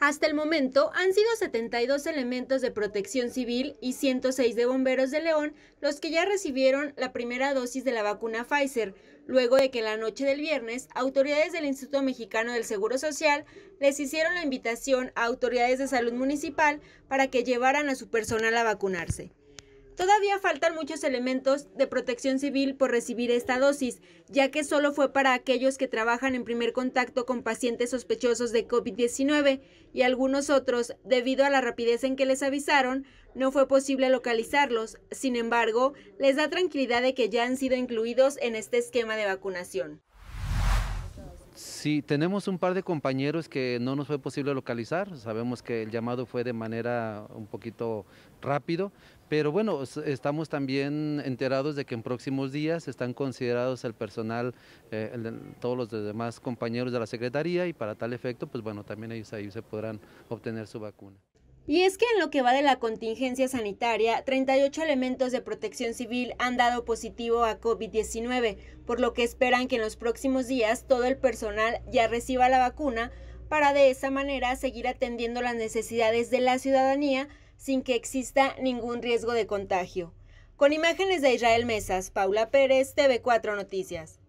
Hasta el momento han sido 72 elementos de protección civil y 106 de bomberos de León los que ya recibieron la primera dosis de la vacuna Pfizer, luego de que la noche del viernes autoridades del Instituto Mexicano del Seguro Social les hicieron la invitación a autoridades de salud municipal para que llevaran a su personal a vacunarse. Todavía faltan muchos elementos de protección civil por recibir esta dosis, ya que solo fue para aquellos que trabajan en primer contacto con pacientes sospechosos de COVID-19 y algunos otros, debido a la rapidez en que les avisaron, no fue posible localizarlos. Sin embargo, les da tranquilidad de que ya han sido incluidos en este esquema de vacunación. Sí, tenemos un par de compañeros que no nos fue posible localizar. Sabemos que el llamado fue de manera un poquito rápido, pero bueno, estamos también enterados de que en próximos días están considerados el personal, eh, todos los demás compañeros de la Secretaría y para tal efecto, pues bueno, también ellos ahí se podrán obtener su vacuna. Y es que en lo que va de la contingencia sanitaria, 38 elementos de protección civil han dado positivo a COVID-19, por lo que esperan que en los próximos días todo el personal ya reciba la vacuna para de esa manera seguir atendiendo las necesidades de la ciudadanía sin que exista ningún riesgo de contagio. Con imágenes de Israel Mesas, Paula Pérez, TV4 Noticias.